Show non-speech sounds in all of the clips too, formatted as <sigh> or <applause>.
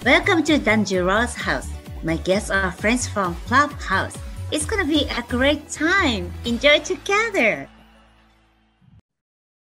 Welcome to Danju r o s House. My guests are friends from Clubhouse. It's gonna be a great time. Enjoy together.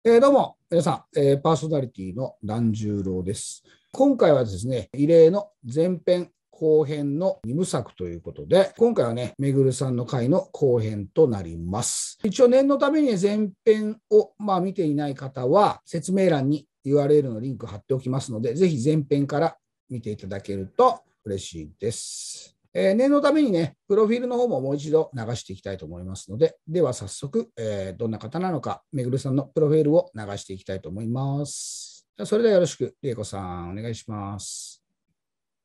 えどうも、皆さん、えー、パーソナリティの團十郎です。今回はですね、異例の前編後編の2部作ということで、今回はね、めぐるさんの回の後編となります。一応念のために前編を、まあ、見ていない方は、説明欄に URL のリンク貼っておきますので、ぜひ前編から見ていただけると嬉しいです。えー、念のためにね、プロフィールの方ももう一度流していきたいと思いますので、では早速、えー、どんな方なのか、めぐるさんのプロフィールを流していきたいと思います。それではよろしく、りえこさん、お願いします。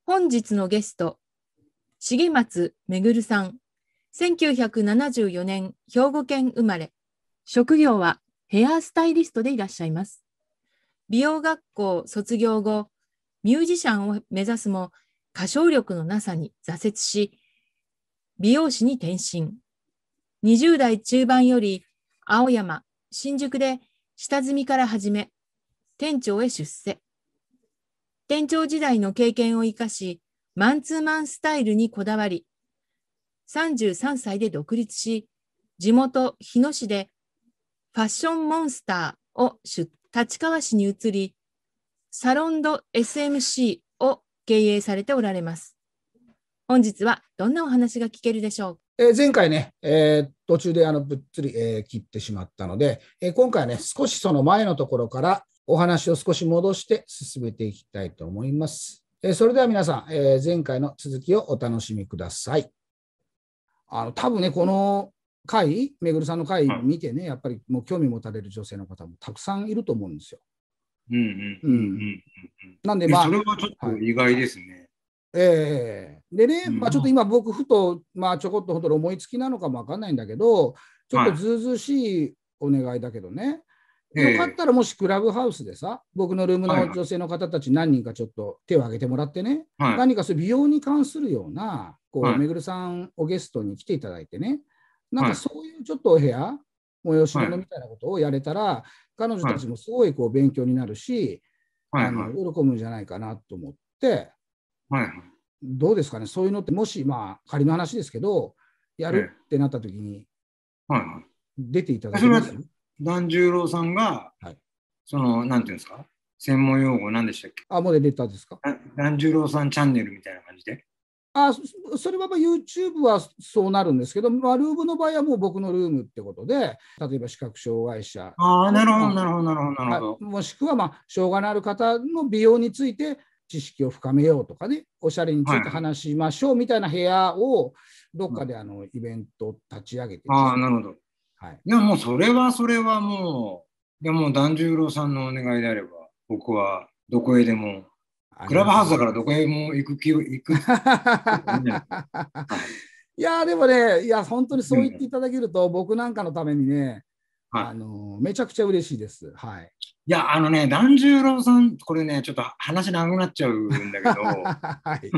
本日のゲスト、重松めぐるさん、1974年、兵庫県生まれ、職業はヘアスタイリストでいらっしゃいます。美容学校卒業後、ミュージシャンを目指すも歌唱力のなさに挫折し、美容師に転身。20代中盤より青山、新宿で下積みから始め、店長へ出世。店長時代の経験を生かし、マンツーマンスタイルにこだわり、33歳で独立し、地元日野市でファッションモンスターを立川市に移り、サロンド SMC を経営されておられます。本日はどんなお話が聞けるでしょうえー、前回ね、えー、途中であのぶっつり、えー、切ってしまったので、え今回はね、少しその前のところからお話を少し戻して進めていきたいと思います。えそれでは皆さん、え前回の続きをお楽しみください。あの多分ね、この回、めぐるさんの回見てね、やっぱりもう興味持たれる女性の方もたくさんいると思うんですよ。なんでまあ。それはちょっと意外ですね。ええー、でね、うん、まあ、ちょっと今僕ふと、まあ、ちょこっと本当に思いつきなのかもわかんないんだけどちょっとずうずうしいお願いだけどね、はい、よかったらもしクラブハウスでさ僕のルームの女性の方たち何人かちょっと手を挙げてもらってね、はい、何かそう美容に関するようなこう、はい、めぐるさんをゲストに来ていただいてねなんかそういうちょっとお部屋催し物みたいなことをやれたら、はい、彼女たちもすごいこう勉強になるし、はい、あの喜ぶんじゃないかなと思って、はい、どうですかね、そういうのって、もし、まあ、仮の話ですけど、やるってなった時に、出ていただけます、はいはい、團十郎さんが、はい、その、なんていうんですか、専門用語、なんでしたっけあ、もう出たんですか團十郎さんチャンネルみたいな感じで。あそれは YouTube はそうなるんですけど、まあ、ルームの場合はもう僕のルームってことで、例えば視覚障害者。あなるほど、なるほど、なるほど、なるほど。もしくは、まあ、障害のある方の美容について知識を深めようとかね、おしゃれについて話しましょうみたいな部屋を、どっかであのイベント立ち上げて、ね、ああ、なるほど。はい、いや、もうそれはそれはもう、でも團十郎さんのお願いであれば、僕はどこへでもクラブハウスだからどこへも行く気を行く。<laughs> いやでもね、いや、本当にそう言っていただけると、僕なんかのためにね、はい、あのめちゃくちゃ嬉しいです。はい、いや、あのね、團十郎さん、これね、ちょっと話長くなっちゃうんだけど、<laughs> はい、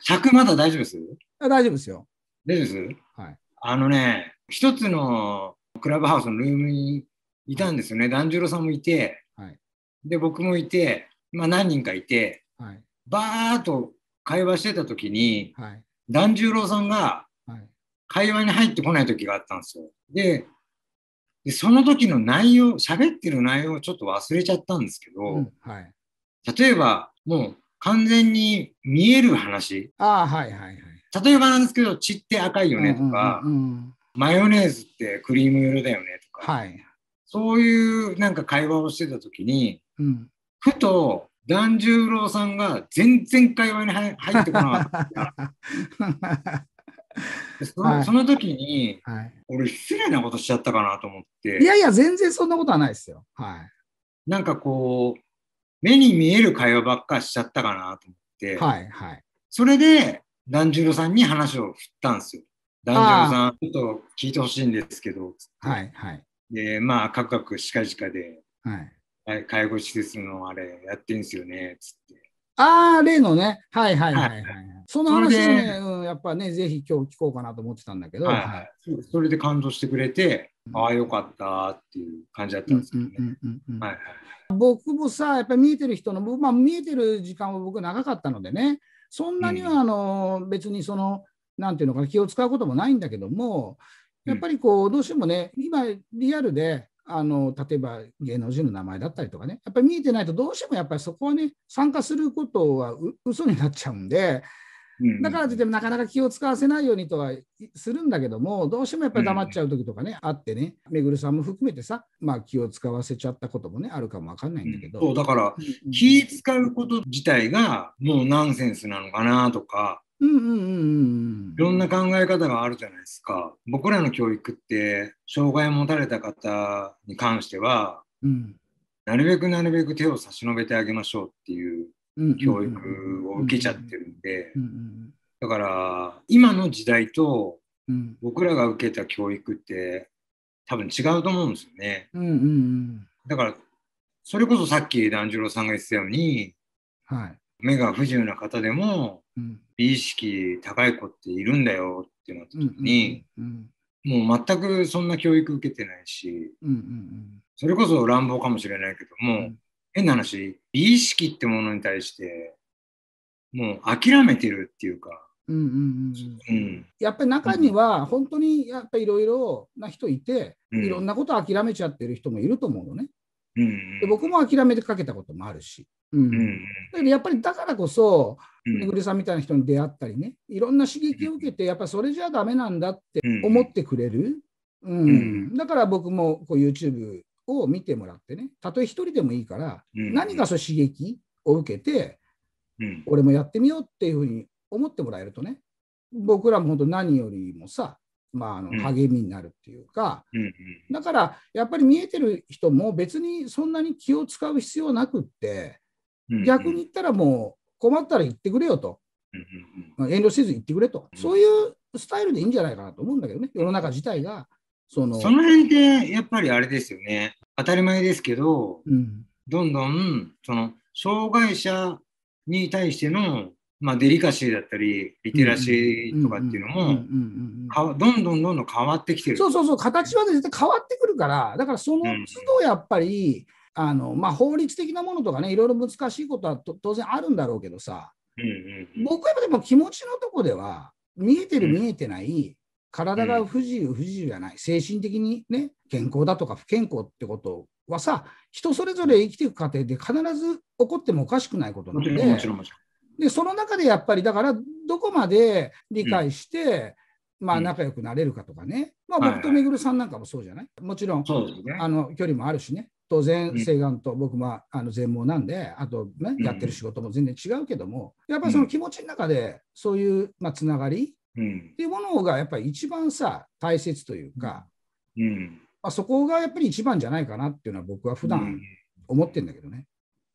尺まだ大丈夫ですあ大丈夫ですよ。大丈夫です、はい、あのね、一つのクラブハウスのルームにいたんですよね、團十郎さんもいて、はい、で、僕もいて、まあ、何人かいて、バーッと会話してた時に、はい、團十郎さんが会話に入ってこない時があったんですよ。ででその時の内容喋ってる内容をちょっと忘れちゃったんですけど、うんはい、例えばもう完全に見える話あ、はいはいはい、例えばなんですけど「血って赤いよね」とか、うんうんうん「マヨネーズってクリーム色だよね」とか、はい、そういうなんか会話をしてた時に、うん、ふと團十郎さんが全然会話に入ってこなかった <laughs> その、はい、その時に、はい、俺失礼なことしちゃったかなと思っていやいや全然そんなことはないですよはいなんかこう目に見える会話ばっかしちゃったかなと思ってはいはいそれで團十郎さんに話を振ったんですよ團十郎さんちょっと聞いてほしいんですけどはいはいでまあカクカクしかじかではい介護施設のあれやってんすよね、つって。ああ、例のね。はいはいはい、はい。はい、その話ね、うん、やっぱね、ぜひ今日聞こうかなと思ってたんだけど。はい、はい、それで感動してくれて、ああ、よかったっていう感じだったんですけどね。僕もさ、やっぱり見えてる人の、まあ、見えてる時間は僕長かったのでね、そんなにはあの、別にその、なんていうのかな、気を使うこともないんだけども、やっぱりこう、どうしてもね、今、リアルで、あの例えば芸能人の名前だったりとかねやっぱり見えてないとどうしてもやっぱりそこはね参加することはう嘘になっちゃうんで。だからといってもなかなか気を使わせないようにとはするんだけどもどうしてもやっぱり黙っちゃう時とかね、うん、あってねめぐるさんも含めてさ、まあ、気を使わせちゃったこともねあるかも分かんないんだけど、うん、そうだから、気使うこと自体がもうナンセンスなのかなとかうんうんうんうん、いろんな考え方があるじゃないですか。僕らの教育って障害を持たれた方に関しては、うん、なるべくなるべく手を差し伸べてあげましょうっていう教育を受けちゃってるんでだから今の時代と僕らが受けた教育って多分違うと思うんですよね。うんうんうん、だからそれこそさっき團十郎さんが言ってたように、はい、目が不自由な方でも、うん美意識高い子っているんだよってなった時に、もう全くそんな教育受けてないし、それこそ乱暴かもしれないけども、うん、変な話美意識ってものに対してもう諦めてるっていうか。やっぱり中には本当にやっぱいろいろな人いて、うん、いろんなこと諦めちゃってる人もいると思うのね。うんうん、で僕も諦めてかけたこともあるし、うん、うん、やっぱりだからこそぐりさんみたいな人に出会ったりね、いろんな刺激を受けて、やっぱそれじゃダメなんだって思ってくれる。うん、だから僕もこう YouTube を見てもらってね、たとえ一人でもいいから、何かそう刺激を受けて、うん、俺もやってみようっていうふうに思ってもらえるとね、僕らも本当何よりもさ、まあ、あの励みになるっていうか、だからやっぱり見えてる人も別にそんなに気を使う必要なくって、逆に言ったらもう、困ったら言ってくれよと、遠慮せず言ってくれと、そういうスタイルでいいんじゃないかなと思うんだけどね、世の中自体が。そのその辺ってやっぱりあれですよね、当たり前ですけど、うん、どんどんその障害者に対しての、まあ、デリカシーだったり、リテラシーとかっていうのも、どんどんどんどん変わってきてる。そうそうそう、形は絶対変わってくるから、だからその都度やっぱり、うんあのまあ、法律的なものとかねいろいろ難しいことは当然あるんだろうけどさ、うんうん、僕はでも気持ちのとこでは見えてる見えてない、体が不自由不自由じゃない精神的にね健康だとか不健康ってことはさ人それぞれ生きていく過程で必ず起こってもおかしくないことなのででその中でやっぱりだからどこまで理解して、うん、まあ仲良くなれるかとかね、まあ、僕とめぐるさんなんかもそうじゃない、もちろん、ね、あの距離もあるしね当然西岸と僕もあの全盲なんであと、ね、やってる仕事も全然違うけどもやっぱりその気持ちの中でそういう、まあ、つながりっていうものがやっぱり一番さ大切というか、うんまあ、そこがやっぱり一番じゃないかなっていうのは僕は普段思ってんだけどね。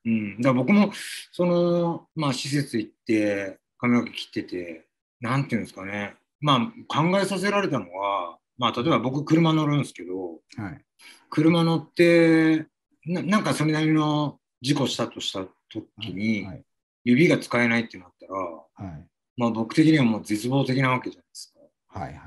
うん、だ僕もその、まあ、施設行って髪の毛切ってて何て言うんですかねまあ考えさせられたのはまあ、例えば僕、車乗るんですけど、はい、車乗ってな、なんかそれなりの事故したとした時に、はいはい、指が使えないってなったら、はい、まあ、僕的にはもう絶望的なわけじゃないですか。はいはい、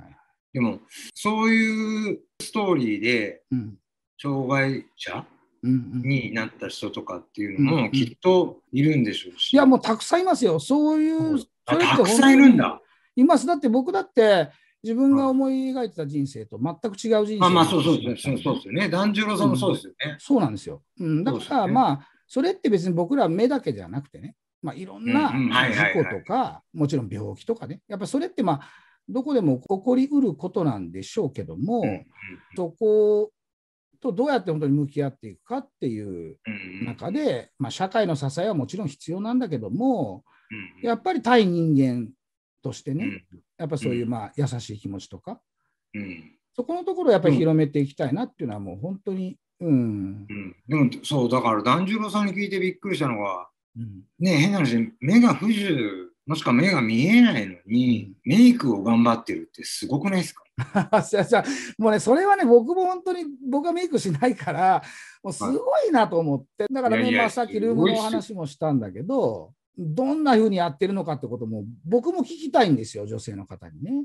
でも、そういうストーリーで、うん、障害者、になった人とかっていうのもきっといるんでしょうし。いや、もうたくさんいますよ。そういう、それたくさんいるんだ。います。だって僕だって、自分が思い描いてた人生と全く違う人生、ね、あまあそうそうですね。そうですよね。團十郎さんもそうですよね、うん、そうなんですよ。うん、だから、ね、まあ、それって別に僕ら目だけではなくてね、まあ、いろんな事故とか、もちろん病気とかね、やっぱそれってまあ、どこでも起こりうることなんでしょうけども、うん、そことどうやって本当に向き合っていくかっていう中で、まあ、社会の支えはもちろん必要なんだけども、やっぱり対人間としてね、やっぱそういうまあ優しい気持ちとか、うん、そこのところをやっぱり広めていきたいなっていうのはもう本当に、うんでもそうだから團十郎さんに聞いてびっくりしたのは、ね変な話目が不自由もしくは目が見えないのに、メイクを頑張ってるってすごくないですか <laughs> もうね、それはね、僕も本当に、僕はメイクしないから、もうすごいなと思って、だからね、さっきルームのお話もしたんだけど、どんなふうにやってるのかってことも僕も聞きたいんですよ女性の方にね。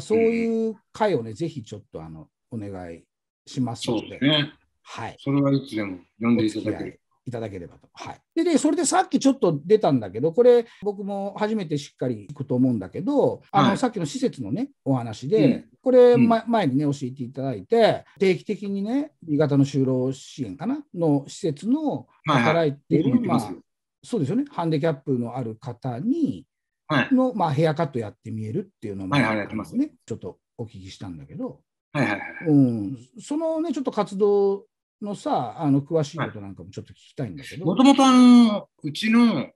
そういう会をね、ぜひちょっとあのお願いしますので。そうですね。はい。それはいつでも読んでいただければ。いただければと。はい。で、それでさっきちょっと出たんだけど、これ、僕も初めてしっかりいくと思うんだけど、あの、さっきの施設のね、お話で、うん、これ、ま、前にね、教えていただいて、定期的にね、新潟の就労支援かな、の施設の働いている、はいはい、まあ、そうですよね、ハンディキャップのある方に、はい、の、まあ、ヘアカットやってみえるっていうのも、ね、はいはい、ちょっとお聞きしたんだけど、はいはいはいうん、そのね、ちょっと活動のさ、あの詳しいことなんかもちょっと聞きたいんだけど。もともとあの、うちの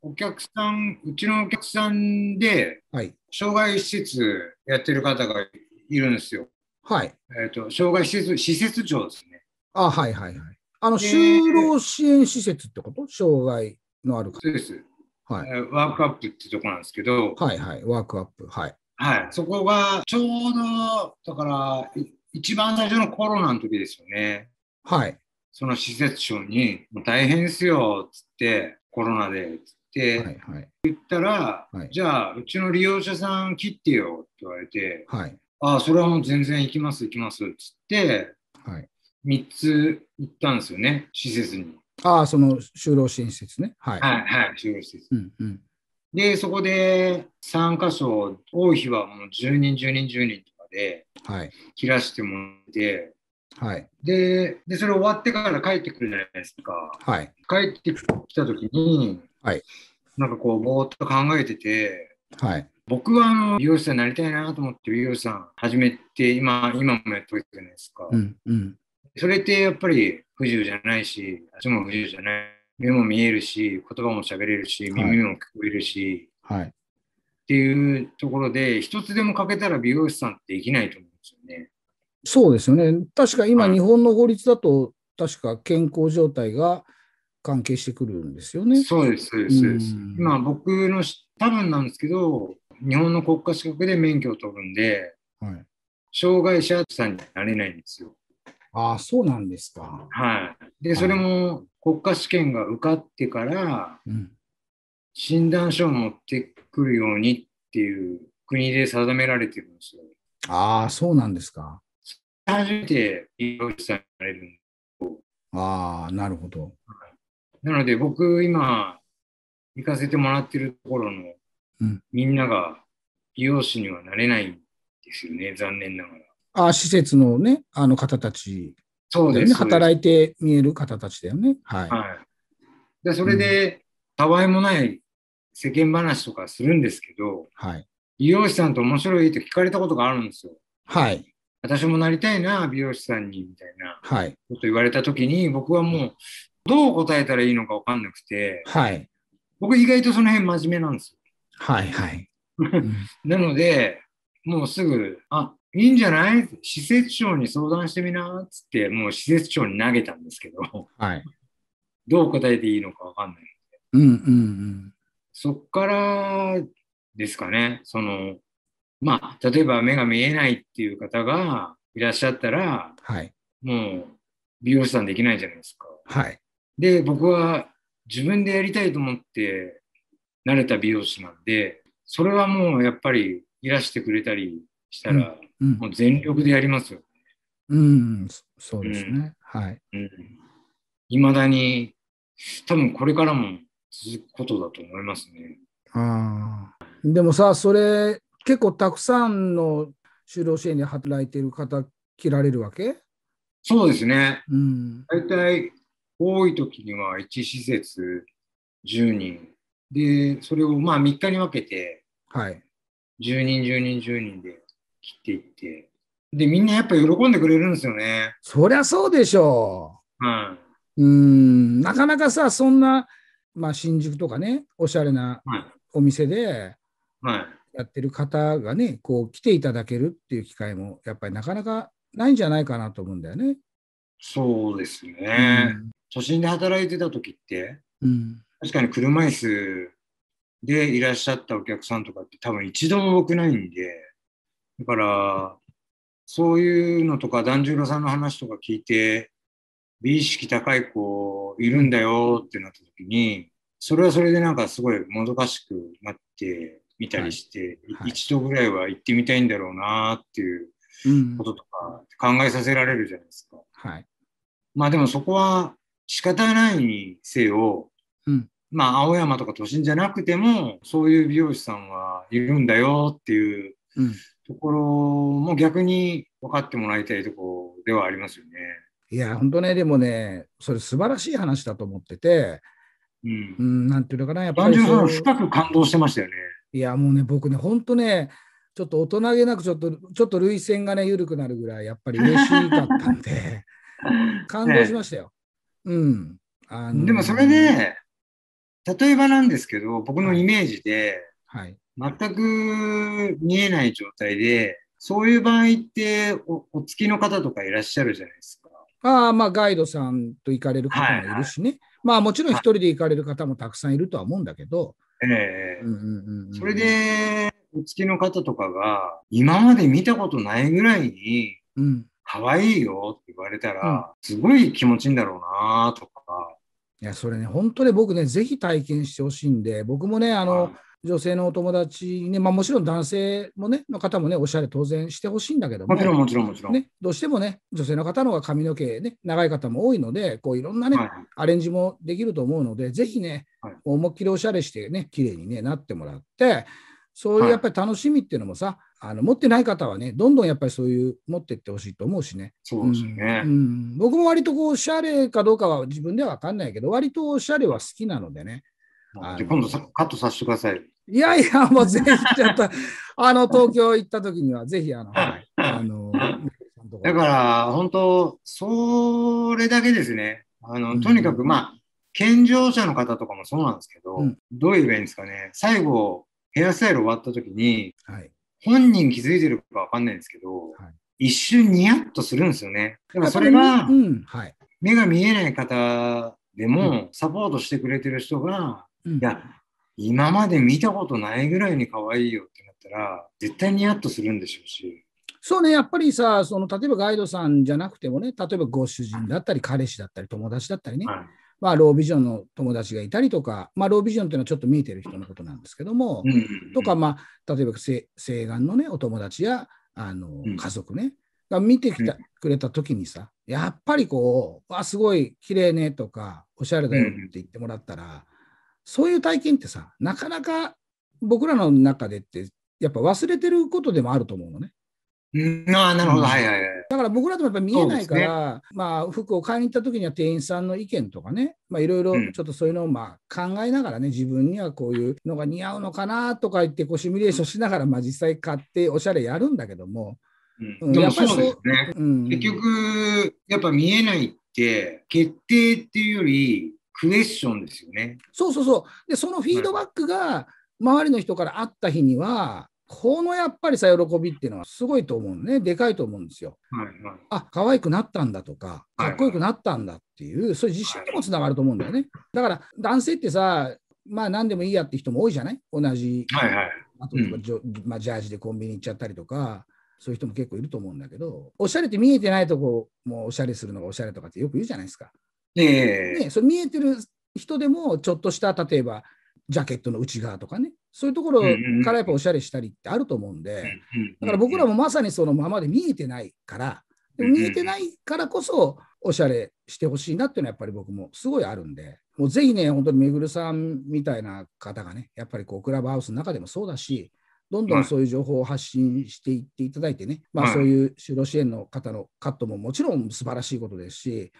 お客さん、はい、うちのお客さんで、はい、障害施設やってる方がいるんですよ。はい。えっ、ー、と、障害施設、施設長ですね。あ、はいはいはい。あの、就労支援施設ってこと障害。のあるです。はい、ワークアップってとこなんですけど、はいはい、ワークアップ、はい。はい、そこがちょうど、だから、一番最初のコロナの時ですよね。はい。その施設長に、もう大変ですよ、つって、コロナで、つって、はいはい、言ったら、はい、じゃあ、うちの利用者さん切ってよ、って言われて、はい。ああ、それはもう全然行きます、行きます、つって、はい。3つ行ったんですよね、施設に。ああ、その就労支援施設ね。はい。はい、はい、就労施設。うんうん、で、そこで3か所、多い日はもう10人、10人、10人とかで、はい。切らしてもらって、はい。で、でそれ終わってから帰ってくるじゃないですか。はい。帰ってきたときに、はい。なんかこう、ぼーっと考えてて、はい。僕はあの美容師さんになりたいなと思って美容師さん始めて今今もやってるじゃないですか、うんうん、それってやっぱり不自由じゃないし、足も不自由じゃない。目も見えるし、言葉も喋れるし、耳も聞こえるし、はい、っていうところで、一つでも欠けたら美容師さんってできないと思うんですよね。そうですよね。確か今、日本の法律だと、確か健康状態が関係してくるんですよね。そうです、そうです。今、僕の多分なんですけど、日本の国家資格で免許を取るんで、はい、障害者さんになれないんですよ。ああ、そうなんですか。はい。で、それも国家試験が受かってから、うん、診断書を持ってくるようにっていう国で定められてるんですよ。ああ、そうなんですか。初めて医療士さんになれるああ、なるほど。なので僕今行かせてもらってるところの、みんなが美容師にはなれないんですよね、残念ながら。あ施設のね、あの方たち、ね、そうです働いて見える方たちだよね。はい。はい、でそれで、たわいもない世間話とかするんですけど、はい、美容師さんと面白いって聞かれたことがあるんですよ。はい。私もなりたいな、美容師さんに、みたいな、はい。こと言われたときに、僕はもう、どう答えたらいいのか分かんなくて、はい。僕意外とその辺真面目なんですよ。はいはい。<laughs> なので、もうすぐ、あ、いいんじゃない施設長に相談してみなっつって、もう施設長に投げたんですけど、はい、どう答えていいのか分かんないので、うんうんうん、そっからですかね、そのまあ、例えば目が見えないっていう方がいらっしゃったら、はい、もう美容師さんできないじゃないですか。はい、で、僕は自分でやりたいと思って慣れた美容師なんで、それはもうやっぱりいらしてくれたりしたら、うん、もう全力でやりますよ。うん、そうですね。はい。い、ま、だに、多分これからも続くことだと思いますね。あでもさ、それ、結構たくさんの就労支援で働いてる方、切られるわけそうですね。うん、大体、多い時には1施設10人。で、それをまあ3日に分けて、はい、10人、10人、10人で切っていって、で、みんなやっぱ喜んでくれるんですよね。そりゃそうでしょう。うん。うんなかなかさ、そんな、まあ、新宿とかね、おしゃれなお店ではい。やってる方がね、こう来ていただけるっていう機会も、やっぱりなかなかないんじゃないかなと思うんだよね。そうですね。うん、都心で働いてた時って、うん、確かに車椅子でいらっしゃったお客さんとかって多分一度もくないんで。だから、そういうのとか、團十郎さんの話とか聞いて、美意識高い子いるんだよってなった時に、それはそれでなんかすごいもどかしくなってみたりして、はいはい、一度ぐらいは行ってみたいんだろうなっていうこととか考えさせられるじゃないですか。はい、まあでもそこは仕方ないにせよ、うん、まあ青山とか都心じゃなくてもそういう美容師さんはいるんだよっていう、うん、ところも逆に分かってもらいたいところではありますよね。いや、本当ね、でもね、それ素晴らしい話だと思ってて、うん、うん、なんていうのかな、やっぱり。深く感動してましたよね。いや、もうね、僕ね、本当ね、ちょっと大人げなく、ちょっと、ちょっと涙腺がね、緩くなるぐらい、やっぱり嬉しかったんで、<laughs> 感動しましたよ。ね、うん。あのでもそれで、例えばなんですけど、僕のイメージで、はい、全く見えない状態で、そういう場合ってお、お付きの方とかいらっしゃるじゃないですか。ああ、まあ、ガイドさんと行かれる方もいるしね。はいはい、まあ、もちろん一人で行かれる方もたくさんいるとは思うんだけど。ええそれで、お付きの方とかが、今まで見たことないぐらいに、うん、可愛いよって言われたら、すごい気持ちいいんだろうなとか。いや、それね、本当に僕ね、ぜひ体験してほしいんで、僕もね、あの、はい女性のお友達ね、まあ、もちろん男性も、ね、の方もね、おしゃれ当然してほしいんだけども、もちろん、もちろん、もちろん、ね。どうしてもね、女性の方の方が髪の毛、ね、長い方も多いので、こういろんなね、はい、アレンジもできると思うので、ぜひね、はい、思いっきりおしゃれしてね、綺麗にね、なってもらって、そういうやっぱり楽しみっていうのもさ、はい、あの持ってない方はね、どんどんやっぱりそういう持ってってほしいと思うしね。そうですね、うん、うん、僕も割とこうおしゃれかどうかは自分では分かんないけど、割とおしゃれは好きなのでね。今度さカットさせてください。いやいや、もうぜひ、ちょっと、<laughs> あの、東京行った時には、ぜひ、あの、はい、あの、<laughs> だから、本当、それだけですね。あの、とにかく、まあ、健常者の方とかもそうなんですけど、うん、どう言えばいいんですかね。最後、ヘアスタイル終わった時に、はい、本人気づいてるかわかんないんですけど、はい、一瞬ニヤッとするんですよね。でもそれが、うんはい、目が見えない方でも、サポートしてくれてる人が、うん、や、今まで見たことないぐらいに可愛いよってなったら、絶対にやっとするんでしょうし。そうね、やっぱりさ、その例えばガイドさんじゃなくてもね、例えばご主人だったり、彼氏だったり、友達だったりね、はい、まあ、ロービジョンの友達がいたりとか、まあ、ロービジョンっていうのはちょっと見えてる人のことなんですけども、うんうんうん、とか、まあ、例えば西岸のね、お友達やあの、うん、家族ね、が見てきた、うん、くれた時にさ、やっぱりこう、わ、すごい綺麗ねとか、おしゃれだよって言ってもらったら、そういう体験ってさ、なかなか僕らの中でって、やっぱ忘れてることでもあると思うのね。あなるほど、はいはいはい。だから僕らでもやっぱ見えないから、ね、まあ、服を買いに行った時には店員さんの意見とかね、まあ、いろいろちょっとそういうのをまあ考えながらね、自分にはこういうのが似合うのかなとか言って、こうシミュレーションしながら、まあ、実際買っておしゃれやるんだけども。うん、でもそうですね、うん、結局、やっぱ見えないって、決定っていうより、クエスョンですよね。そうそうそう。で、そのフィードバックが、周りの人から会った日には、このやっぱりさ、喜びっていうのはすごいと思うね。でかいと思うんですよ。はいはい、あ、可愛くなったんだとか、かっこよくなったんだっていう、はいはい、そういう自信にもつながると思うんだよね。だから、男性ってさ、まあ何でもいいやって人も多いじゃない同じ。はいはい。あと、うん、まあ、ジャージでコンビニ行っちゃったりとか、そういう人も結構いると思うんだけど、おしゃれって見えてないとこもおしゃれするのがおしゃれとかってよく言うじゃないですか。えね、それ見えてる人でも、ちょっとした例えば、ジャケットの内側とかね、そういうところからやっぱおしゃれしたりってあると思うんで、だから僕らもまさにそのままで見えてないから、見えてないからこそ、おしゃれしてほしいなっていうのはやっぱり僕もすごいあるんで、もうぜひね、本当にめぐるさんみたいな方がね、やっぱりこうクラブハウスの中でもそうだし、どんどんそういう情報を発信していっていただいてね、まあ、そういう就労支援の方のカットももちろん素晴らしいことですし、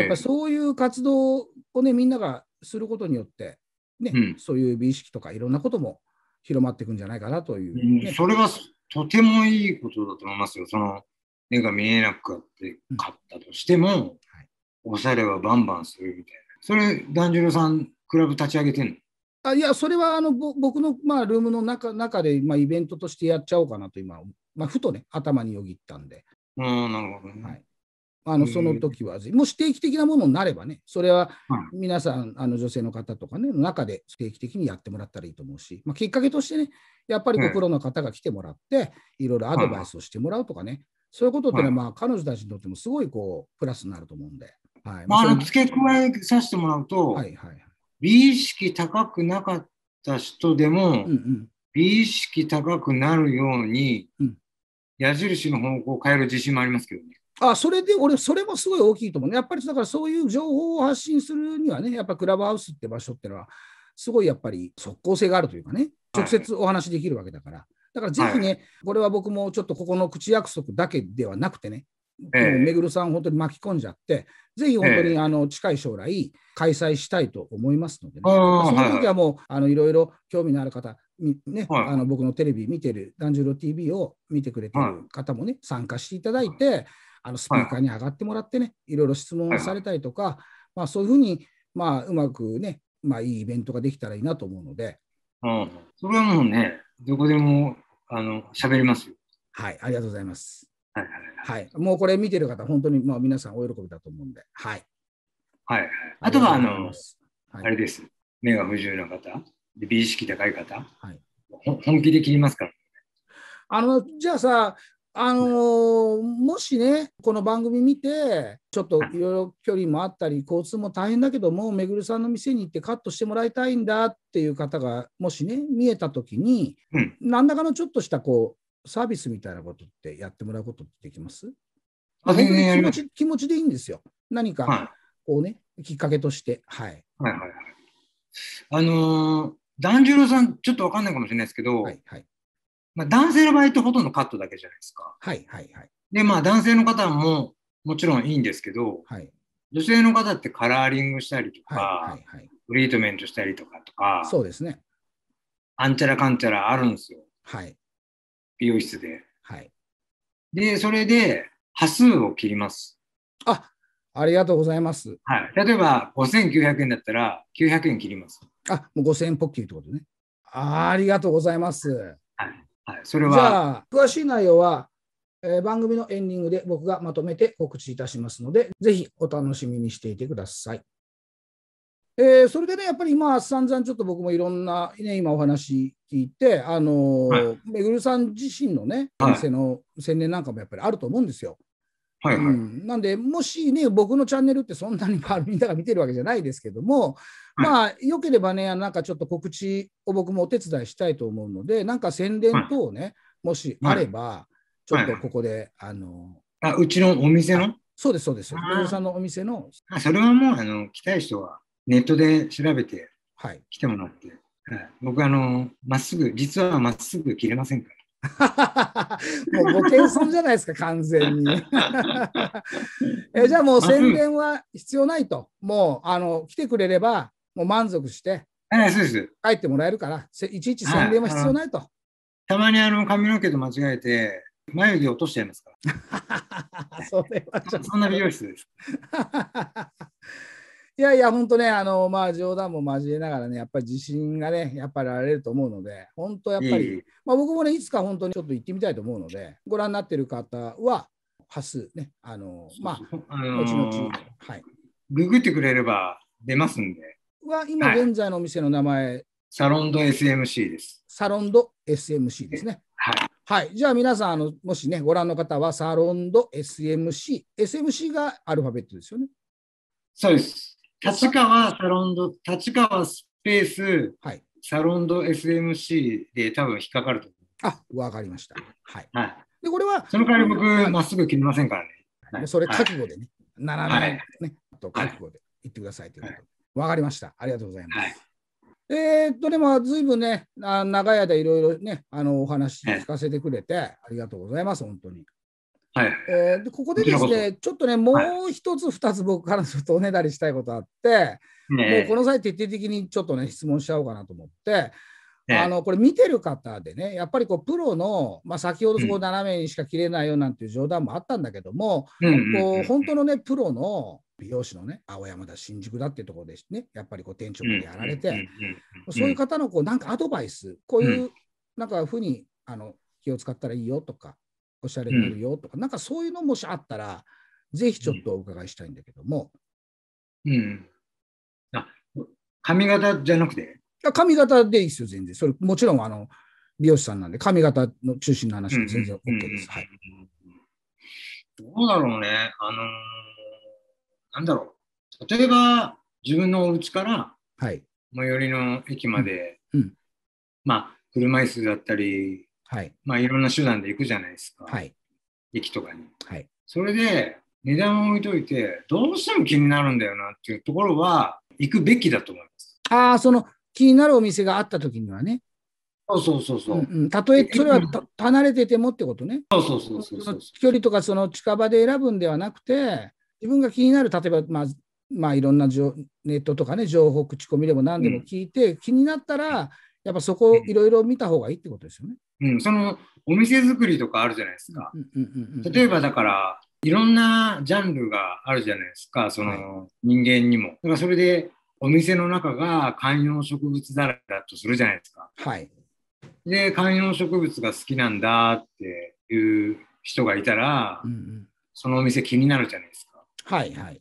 やっぱそういう活動をね、みんながすることによって、ね、うん、そういう美意識とかいろんなことも広まっていくんじゃないかなという、ねうん、それはとてもいいことだと思いますよ。その目が見えなくなって買ったとしても、うんはい、おしゃれはバンバンするみたいな。それ、團十郎さん、クラブ立ち上げてんのあいや、それはあの僕の、まあ、ルームの中中で、まあ、イベントとしてやっちゃおうかなと今、まあ、ふとね、頭によぎったんで。うん、なるほどね。はいあのその時は、もし定期的なものになればね、それは皆さん、あの女性の方とかね、の中で定期的にやってもらったらいいと思うし、まあ、きっかけとしてね、やっぱりプロの方が来てもらって、いろいろアドバイスをしてもらうとかね、そういうことってのは、まあ、彼女たちにとってもすごいこうプラスになると思うんで。はいまあ、あの付け加えさせてもらうと、はいはい、美意識高くなかった人でも、うんうん、美意識高くなるように、うん、矢印の方向を変える自信もありますけどね。あそれで俺、それもすごい大きいと思うね。やっぱりだからそういう情報を発信するにはね、やっぱクラブハウスって場所ってのは、すごいやっぱり即効性があるというかね、直接お話できるわけだから。はい、だからぜひね、はい、これは僕もちょっとここの口約束だけではなくてね、えー、めぐるさんを本当に巻き込んじゃって、ぜひ本当にあの近い将来、開催したいと思いますので、ね、その時はもう、あのいろいろ興味のある方、ね、はい、あの僕のテレビ見てる、團十郎 TV を見てくれてる方もね、参加していただいて、あのスピーカーに上がってもらってね、いろいろ質問をされたりとか、まあ、そういうふうに、まあ、うまくね、まあ、いいイベントができたらいいなと思うので。うん、それはもうね、どこでもあの喋りますよ。はい、ありがとうございます。はい、はいはい、もうこれ見てる方、本当にまあ皆さんお喜びだと思うんで。はい。はい、あとはあの、あれです。目が不自由な方、で美意識高い方、はい、本気で切りますから。あのじゃあさ、あのー、もしね、この番組見て、ちょっといろいろ距離もあったり、交通も大変だけども、めぐるさんの店に行ってカットしてもらいたいんだっていう方が、もしね、見えたときに、うん、何らかのちょっとしたこうサービスみたいなことってやってもらうことってできますあ気持ち気持ちでいいんですよ。何かこうね、はい、きっかけとして。はい、はいはいあのー、團十郎さん、ちょっと分かんないかもしれないですけど、はいはい、まあ、男性の場合ってほとんどカットだけじゃないですか。はいはいはい。で、まあ男性の方ももちろんいいんですけど、はい、女性の方ってカラーリングしたりとか、はいはいはい、トリートメントしたりとかとか、そうですね。あんちゃらかんちゃらあるんですよ。はい。美容室で。はい。で、それで、波数を切ります。あ、ありがとうございます。はい。例えば、5900円だったら、900円切ります。あ、もう5000円ポッキリってことね。あありがとうございます。はい。はい、それは。じゃあ、詳しい内容は、えー、番組のエンディングで僕がまとめて告知いたしますので、ぜひお楽しみにしていてください。えー、それでね、やっぱり今、散々ちょっと僕もいろんな、ね、今お話聞いて、あのーはい、めぐるさん自身のね、お店の宣伝なんかもやっぱりあると思うんですよ。はいはい、うん、なんで、もしね、僕のチャンネルってそんなにみんなが見てるわけじゃないですけども、はい、まあ、よければね、なんかちょっと告知を僕もお手伝いしたいと思うので、なんか宣伝等ね、はい、もしあれば、はい、ちょっとここで、あのあ、うちのお店のそうです、そうです。お藤さんのお店の。それはもう、あの、来たい人はネットで調べて、はい、来てもらって、はい、僕、あの、まっすぐ、実はまっすぐ切れませんから。<laughs> もうご謙遜じゃないですか、完全に。<laughs> えじゃあもう宣伝は必要ないと、もうあの来てくれれば、もう満足して、えそうです帰ってもらえるから、いちいち宣伝は必要ないと。たまにあの髪の毛と間違えて、眉毛落としちゃいますから。<laughs> それはそんな美容室です。いやいや、本当ね、あの、まあ、冗談も交えながらね、やっぱり自信がね、やっぱりあられると思うので、本当やっぱり、いいまあ、僕もね、いつか本当にちょっと行ってみたいと思うので、ご覧になってる方は、端数ね、あの、まあ、あの後、々、はい。ググってくれれば出ますんで。は、今現在のお店の名前、はい、サロンド SMC です。サロンド SMC ですね。はい。はい、じゃあ皆さんあの、もしね、ご覧の方は、サロンド SMC。SMC がアルファベットですよね。そうです。立川サロンド、立川スペース、はい、サロンド SMC で多分引っかかると思あ、わかりました。はい。はい、で、これは。その代わり僕、まっすぐ切りませんからね。はい、それ覚悟でね。ならない、ね。と覚悟で言ってくださいということわ、かりました。ありがとうございます。えっと、でも、ずいぶんね、長い間いろいろね、あの、お話聞かせてくれて、ありがとうございます、本当に。はいえー、でここでですね、ちょっとね、もう一つ、二つ僕からちょっとおねだりしたいことあって、もうこの際、徹底的にちょっとね、質問しちゃおうかなと思って、ね、あのこれ、見てる方でね、やっぱりこうプロの、まあ、先ほど斜めにしか切れないよなんていう冗談もあったんだけども、こう本当のね、プロの美容師のね、青山だ、新宿だっていうところでね、やっぱりこう店長でやられて、そういう方のこうなんかアドバイス、こういうなんかふうにあの気を使ったらいいよとか、おしゃれになるよとか、うん、なんかそういうのもしあったら、ぜひちょっとお伺いしたいんだけども。うん。あ、髪型じゃなくて髪型でいいですよ、全然。それ、もちろん、あの、美容師さんなんで、髪型の中心の話も全然 OK です。はい。どうだろうね。あのー、なんだろう。例えば、自分のお家から、はい。最寄りの駅まで、うん、うん、まあ、車椅子だったり、はい。まあ、いろんな手段で行くじゃないですか。はい。駅とかに。はい。それで、値段を置いといて、どうしても気になるんだよなっていうところは、行くべきだと思います。ああ、その、気になるお店があった時にはね。そうそうそうそう。うんうん、たとえ、それは離れててもってことね。そうそうそうそうそう距離とか、その近場で選ぶんではなくて、自分が気になる、例えば、まあ、まあ、いろんなネットとかね、情報、口コミでも何でも聞いて、うん、気になったら、やっぱそこをいろいろ見た方がいいってことですよね。うん、そのお店作りとかあるじゃないですか。例えばだから、いろんなジャンルがあるじゃないですか、その人間にも。だからそれでお店の中が観葉植物だらけだとするじゃないですか。はい。で、観葉植物が好きなんだっていう人がいたら、うんうん、そのお店気になるじゃないですか。はいはい。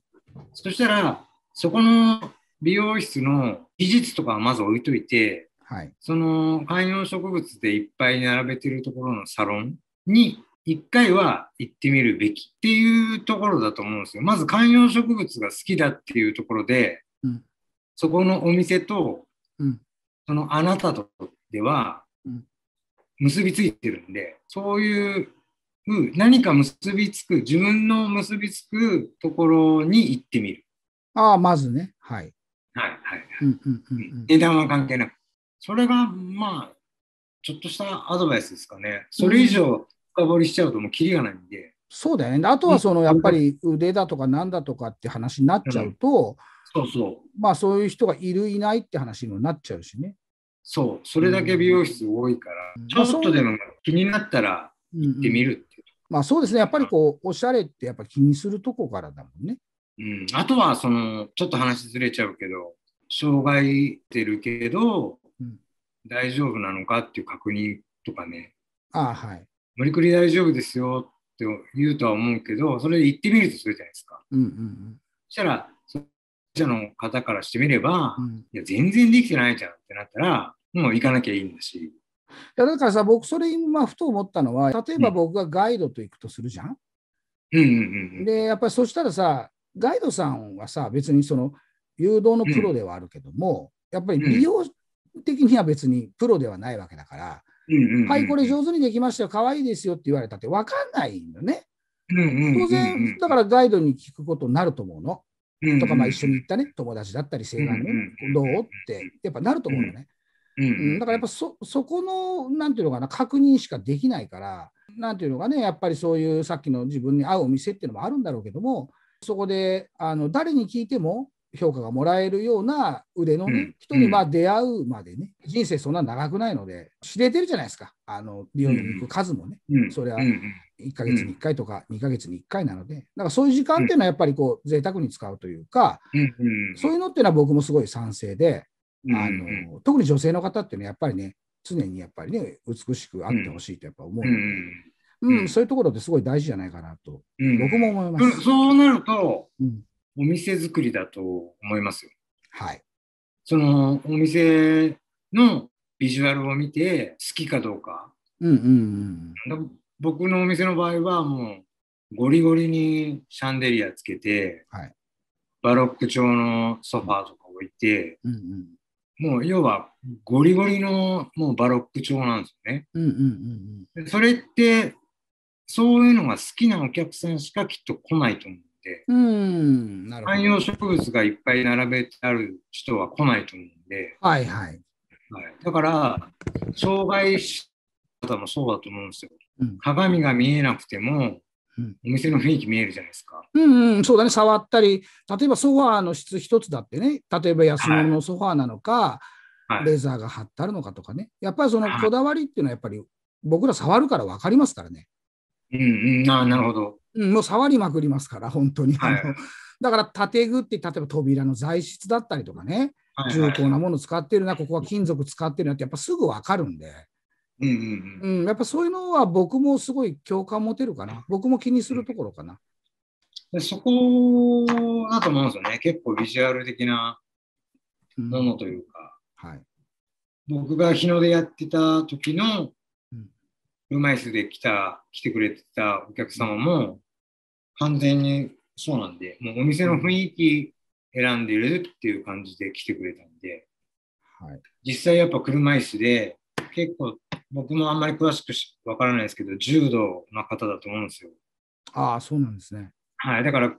そしたら、そこの美容室の技術とかはまず置いといて、はい、その観葉植物でいっぱい並べてるところのサロンに一回は行ってみるべきっていうところだと思うんですよ。まず観葉植物が好きだっていうところで、うん、そこのお店と、うん、そのあなたとでは結びついてるんで、そういう何か結びつく、自分の結びつくところに行ってみる。ああ、まずね。はい。はいはいはい。値段は関係なく。それが、まあ、ちょっとしたアドバイスですかね。それ以上深掘りしちゃうともうキリがないんで。うん、そうだよね。あとはその、やっぱり腕だとかなんだとかって話になっちゃうと、うん、そうそう。まあ、そういう人がいる、いないって話にもなっちゃうしね。そう、それだけ美容室多いから、うん、ちょっとでも気になったら行ってみるっていう。まあそうですね、やっぱりこう、おしゃれってやっぱ気にするとこからだもんね。うん、あとは、その、ちょっと話ずれちゃうけど、障害てるけど、大丈夫なのかっていう確認とかね。あはい。無理くり大丈夫ですよって言うとは思うけど、それ言ってみるとするじゃないですか。うんうんうん、そしたら、者の方からしてみれば、うん、いや、全然できてないじゃんってなったら、もう行かなきゃいいんだし。いや、だからさ、僕、それ今、ふと思ったのは、例えば僕がガイドと行くとするじゃん。うんうんうんで、やっぱりそしたらさ、ガイドさんはさ、別にその誘導のプロではあるけども、うん、やっぱり利用的には別にプロではないわけだから、うんうんうん、はい、これ上手にできましたよ、可愛いですよって言われたって分かんないよね。うんうんうんうん、当然、だからガイドに聞くことになると思うの。うんうん、とか、ま一緒に行ったね、友達だったり、生涯の、どうって、やっぱなると思うのね。うんうん、だからやっぱそそこの、なんていうのかな、確認しかできないから、なんていうのかね、やっぱりそういうさっきの自分に合うお店っていうのもあるんだろうけども、そこであの誰に聞いても、評価がもらえるような腕の、ねうん、人にまあ出会うまでね、うん、人生そんな長くないので、知れてるじゃないですか、あの美容院に行く数もね、うん、それは1か月に1回とか2か月に1回なので、だからそういう時間っていうのはやっぱりこう贅沢に使うというか、そういうのっていうのは僕もすごい賛成で、あの特に女性の方っていうのはやっぱりね、常にやっぱりね、美しくあってほしいとやっぱ思うので。うんそういうところってすごい大事じゃないかなと、僕も思います。そうなると、お店作りだと思いますよ。はい。そのお店のビジュアルを見て好きかどうか。うんうんうん、僕のお店の場合はもうゴリゴリにシャンデリアつけて、はい、バロック調のソファーとか置いて、うんうんもう要はゴリゴリのもうバロック調なんですよね。うんうんうんうん、それってそういうのが好きなお客さんしかきっと来ないと思うで、うん、観葉植物がいっぱい並べてある人は来ないと思うんで、はいはいはい、だから障害者方もそうだと思うんですよ。うん、鏡が見えなくても、うん、お店の雰囲気見えるじゃないですか。うん、うん、そうだね、触ったり、例えばソファーの質一つだってね、例えば安物のソファーなのか、はい、レーザーが貼ってあるのかとかね、やっぱりそのこだわりっていうのは、やっぱり僕ら触るから分かりますからね。うん、うん、あなるほど。うん、もう触りまくりますから、本当に。はい、だから、建具って、例えば扉の材質だったりとかね、はいはい、重厚なもの使ってるな、ここは金属使ってるなって、やっぱすぐ分かるんで。うん、うんうん、やっぱそういうのは僕もすごい共感持てるかな。僕も気にするところかな。でそこだと思うんですよね。結構ビジュアル的なものというか。うん、はい、僕が日野でやってた時の車椅子で来た、来てくれてたお客様も、完全にそうなんで、もうお店の雰囲気選んでるっていう感じで来てくれたんで、はい、実際やっぱ車椅子で、結構僕もあんまり詳しくわからないですけど、柔道の方だと思うんですよ。ああ、そうなんですね。はい、だから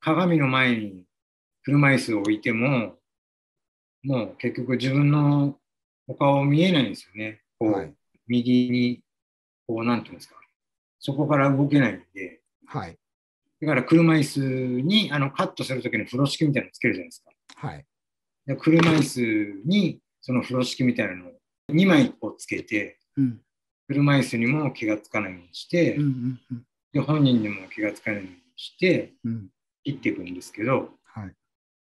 鏡の前に車椅子を置いても、もう結局自分のお顔見えないんですよね。こう、はい、右に、こう、なんていうんですか、そこから動けないんで、はい。だから車椅子にあのカットするときの風呂敷みたいなのつけるじゃないですか。はい。で車椅子にその風呂敷みたいなのを2枚をつけて、うん、車椅子にも気がつかないようにして、うんうんうん、で本人にも気がつかないようにして、うん、切っていくんですけど、はい、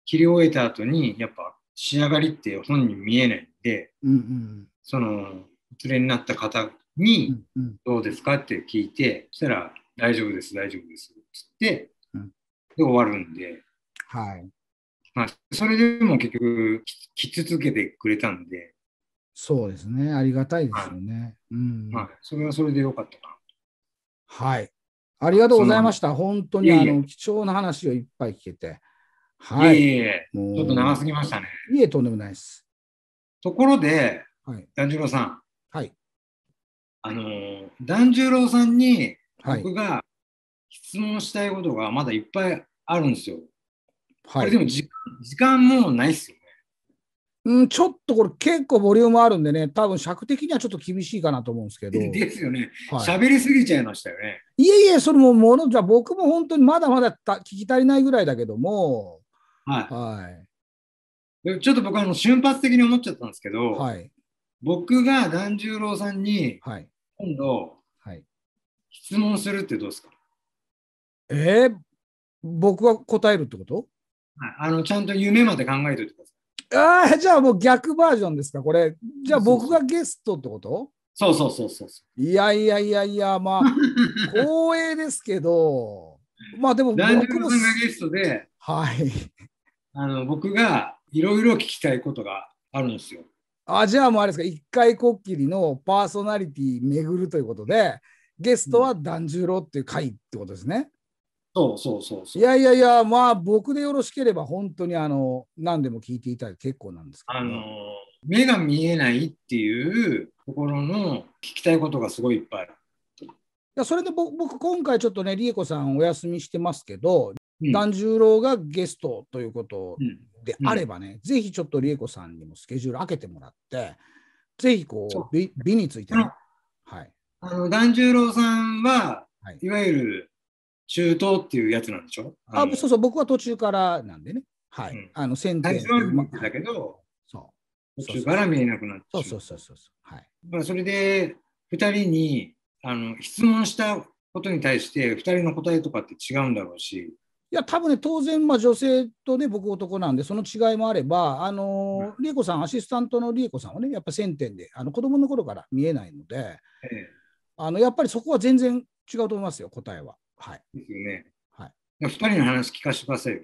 切り終えた後にやっぱ仕上がりって本人見えないんで、うんうん、その連れになった方に「どうですか?」って聞いて、うんうん、そしたら「大丈夫です大丈夫です」して、うん、で終わるんで、はい、まあ、それでも結局き、続けてくれたんで、そうですね、ありがたいですよね。はい、うんはい、それはそれでよかったな。はい。ありがとうございました。本当にあの貴重な話をいっぱい聞けて。はい。いいちょっと長すぎましたね。いえ、とんでもないです。ところで、はい、團十郎さん。はい。あの、團十郎さんに、僕が質問したいことがまだいっぱいあるんですよ。はい、でも時間もないっすよね。うん、ちょっとこれ結構ボリュームあるんでね、多分尺的にはちょっと厳しいかなと思うんですけど。ですよね。喋、はい、りすぎちゃいましたよね。いえいえ、それももの、じゃ僕も本当にまだまだた聞き足りないぐらいだけども。はい。はい、ちょっと僕あの瞬発的に思っちゃったんですけど、はい、僕が團十郎さんに今度、はい、質問するってどうですかえー、僕は答えるってことあのちゃんと夢まで考えておいてください。ああ、じゃあもう逆バージョンですか、これ。じゃあ僕がゲストってことそうそうそうそういやいやいやいや、まあ、<laughs> 光栄ですけど、まあでも僕も、僕がゲストで、はい。あの僕がいろいろ聞きたいことがあるんですよ。あじゃあもうあれですか、一回こっきりのパーソナリティ巡るということで、ゲストは團十郎っていう回ってことですね。そうそうそうそう。いやいやいや、まあ僕でよろしければ本当にあの何でも聞いていただいて結構なんですけど、ね、あの目が見えないっていうところの聞きたいことがすごいいっぱい。いやそれで僕今回ちょっとね理恵子さんお休みしてますけど、うん、團十郎がゲストということであればね、うんうん、ぜひちょっと理恵子さんにもスケジュール開けてもらって、ぜひこう美美についてね。はい。あの團十郎さんは、はい、いわゆる中東っていうやつなんでしょああそうそう、僕は途中からなんでね。はい。うん、あの、先手。だけど、そう。途中から見えなくなってそうそうそうそう。はい。まあ、それで、二人に、あの、質問したことに対して、二人の答えとかって違うんだろうし。いや、多分ね、当然、まあ、女性とね、僕男なんで、その違いもあれば、あのー、理恵子さん、アシスタントの理恵子さんはね、やっぱ1000点で、あの子供の頃から見えないので、ええ、あのやっぱりそこは全然違うと思いますよ、答えは。はい。ですよね。はい。二人の話聞かせてくださいよ。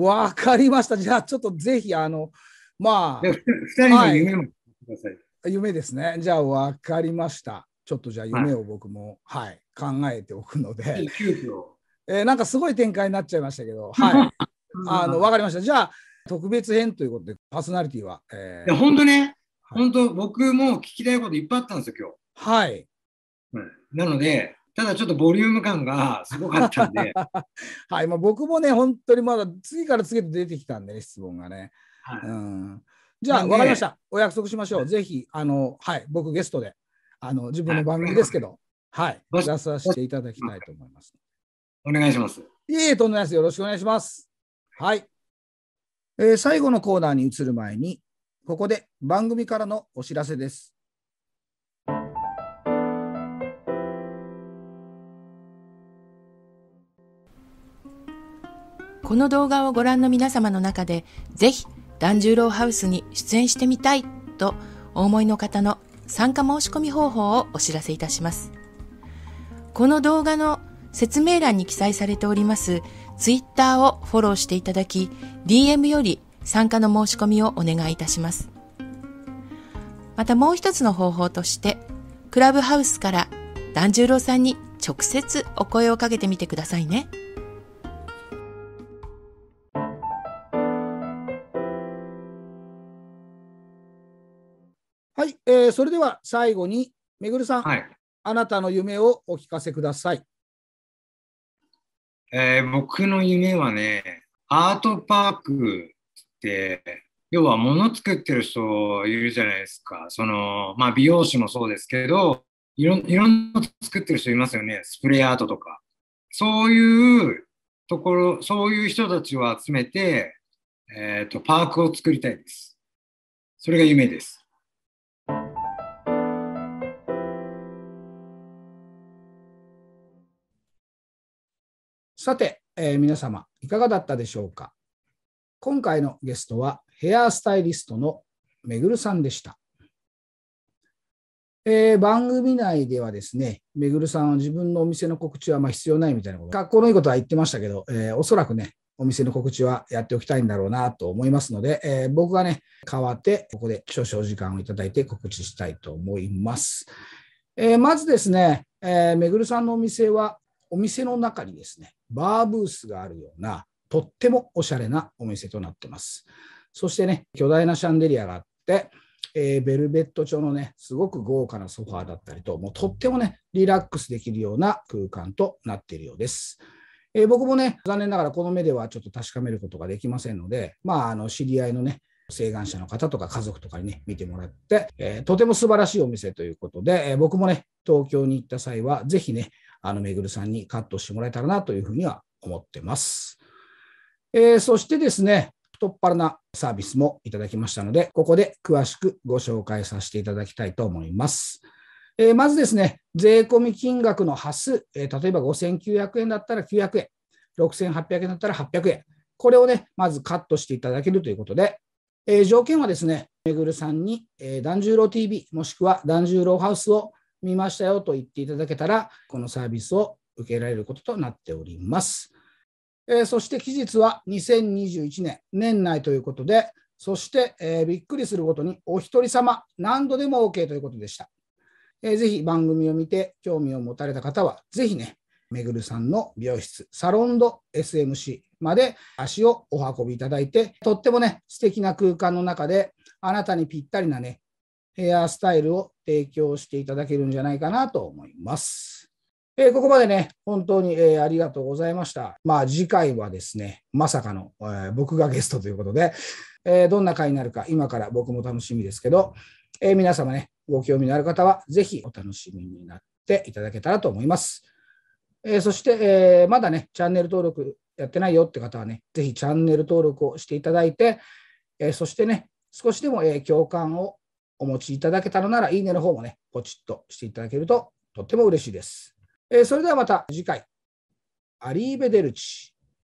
わかりました。じゃあ、ちょっとぜひ、あの、まあ。二人の夢も聞てください。はい夢ですね。じゃあ分かりました。ちょっとじゃあ夢を僕も、はい、はい、考えておくので。えー、なんかすごい展開になっちゃいましたけど、はい。<laughs> あの分かりました。じゃあ特別編ということで、パーソナリティは。えー、いや、本当ね、はい、本当僕も聞きたいこといっぱいあったんですよ、今日。はい。うん、なので、ただちょっとボリューム感がすごかったんで。<laughs> はい、まあ、僕もね、本当にまだ次から次へと出てきたんでね、質問がね。はい、うんじゃあ、わかりました。お約束しましょう。ぜひ、あの、はい、僕ゲストで、あの、自分の番組ですけど、はい、出させていただきたいと思います。お願いします。いえ、とんでもないです。よろしくお願いします。はい。えー、最後のコーナーに移る前に、ここで番組からのお知らせです。この動画をご覧の皆様の中で、ぜひ、團十郎ハウスに出演してみたいとお思いの方の参加申し込み方法をお知らせいたします。この動画の説明欄に記載されております Twitter をフォローしていただき、DM より参加の申し込みをお願いいたします。またもう一つの方法として、クラブハウスから團十郎さんに直接お声をかけてみてくださいね。はい、えー、それでは最後に、めぐるさん、はい、あなたの夢をお聞かせください。えー、僕の夢はね、アートパークって、要は物作ってる人いるじゃないですか。その、まあ、美容師もそうですけど、いろいろんな作ってる人いますよね。スプレーアートとか。そういうところ、そういう人たちを集めて、えっ、ー、と、パークを作りたいです。それが夢です。さて、えー、皆様、いかがだったでしょうか今回のゲストはヘアスタイリストのめぐるさんでした。えー、番組内ではですね、めぐるさんは自分のお店の告知はま必要ないみたいなこと、格好のいいことは言ってましたけど、えー、おそらくね、お店の告知はやっておきたいんだろうなと思いますので、えー、僕がね、代わってここで少々お時間をいただいて告知したいと思います。えまずですね、えめぐるさんのお店はお店の中にですね、バーブースがあるような、とってもおしゃれなお店となってます。そしてね、巨大なシャンデリアがあって、えー、ベルベット調のね、すごく豪華なソファーだったりと、もうとってもね、リラックスできるような空間となっているようです。えー、僕もね、残念ながらこの目ではちょっと確かめることができませんので、まあ、あの知り合いのね、請願者の方とか家族とかにね、見てもらって、えー、とても素晴らしいお店ということで、え僕もね、東京に行った際は、ぜひね、あの、めぐるさんにカットしてもらえたらなというふうには思ってます。えー、そしてですね、太っ腹なサービスもいただきましたので、ここで詳しくご紹介させていただきたいと思います。えー、まずですね、税込金額の端数、えー、例えば5900円だったら900円、6800円だったら800円、これをね、まずカットしていただけるということで、えー、条件はですね、めぐるさんに、えー、團十郎 TV もしくは團十郎ハウスを見ましたよと言っていただけたら、このサービスを受けられることとなっております。えー、そして期日は2021年年内ということで、そして、えー、びっくりするごとにお一人様何度でも OK ということでした。えー、ぜひ番組を見て興味を持たれた方は、ぜひね、めぐるさんの美容室サロンド SMC まで足をお運びいただいて、とってもね、素敵な空間の中で、あなたにぴったりなね、ヘアスタイルを提供していただけるんじゃないかなと思います。えー、ここまでね、本当に、えー、ありがとうございました。まあ次回はですね、まさかの、えー、僕がゲストということで、えどんな回になるか今から僕も楽しみですけど、え皆様ね、ご興味のある方はぜひお楽しみになっていただけたらと思います。えそして、えまだね、チャンネル登録やってないよって方はね、ぜひチャンネル登録をしていただいて、えそしてね、少しでも、え共感をお持ちいただけたのなら、いいねの方もね、ポチッとしていただけるととっても嬉しいです。えー、それではまた次回、アリーベデルチ。